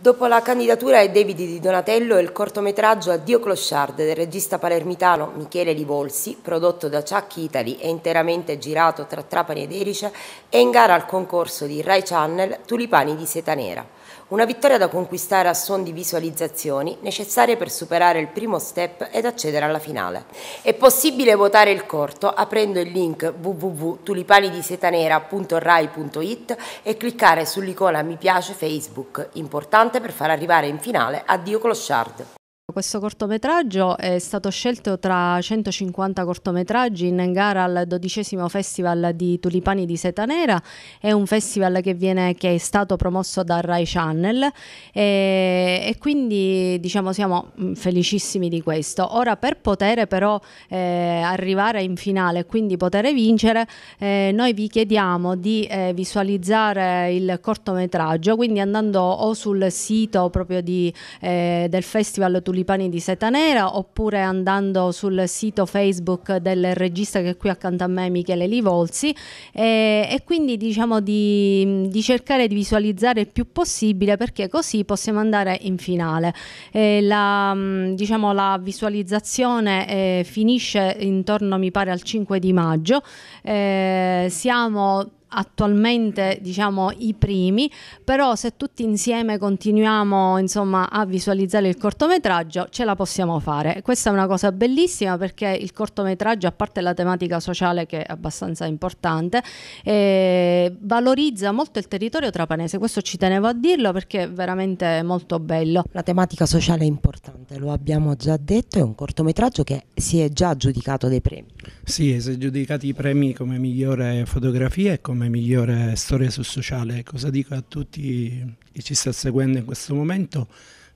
Dopo la candidatura ai debiti di Donatello e il cortometraggio Addio Clochard del regista palermitano Michele Livolsi, prodotto da Ciacchi Italy e interamente girato tra Trapani ed Erice, è in gara al concorso di Rai Channel Tulipani di Seta Nera. Una vittoria da conquistare a suon di visualizzazioni necessarie per superare il primo step ed accedere alla finale. È possibile votare il corto aprendo il link www.tulipanidisetanera.rai.it e cliccare sull'icona Mi piace Facebook, importante importante per far arrivare in finale Addio Clochard. Questo cortometraggio è stato scelto tra 150 cortometraggi in gara al dodicesimo festival di Tulipani di Seta Nera, è un festival che, viene, che è stato promosso da Rai Channel e, e, quindi diciamo siamo mm, felicissimi di questo. Ora per poter però eh, arrivare in finale e quindi poter vincere eh, noi vi chiediamo di eh, visualizzare il cortometraggio, quindi andando o sul sito proprio di, eh, del festival Tulipani pani di seta nera oppure andando sul sito Facebook del regista che è qui accanto a me Michele Livolzi eh, e quindi diciamo di, di, cercare di visualizzare il più possibile perché così possiamo andare in finale. Eh, la, mm, diciamo, la visualizzazione eh, finisce intorno mi pare al 5 di maggio, eh, siamo attualmente diciamo i primi, però se tutti insieme continuiamo insomma a visualizzare il cortometraggio ce la possiamo fare. Questa è una cosa bellissima perché il cortometraggio, a parte la tematica sociale che è abbastanza importante, eh, valorizza molto il territorio trapanese, questo ci tenevo a dirlo perché è veramente molto bello. La tematica sociale è importante, lo abbiamo già detto, è un cortometraggio che si è già aggiudicato dei premi. Sì, si è giudicati i premi come migliore fotografia e come migliore storia sul sociale, cosa ecco, dico a tutti chi ci sta seguendo in questo momento?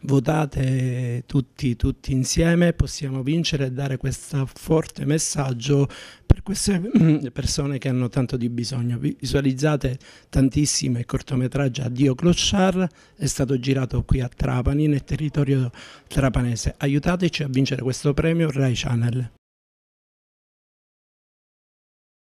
votate tutti, tutti, insieme, possiamo vincere e dare questo forte messaggio per queste mm, persone che hanno tanto di bisogno. Visualizzate tantissime il cortometraggio Addio Clochard, è stato girato qui a Trapani, nel territorio trapanese. Aiutateci a vincere questo premio Rai Channel.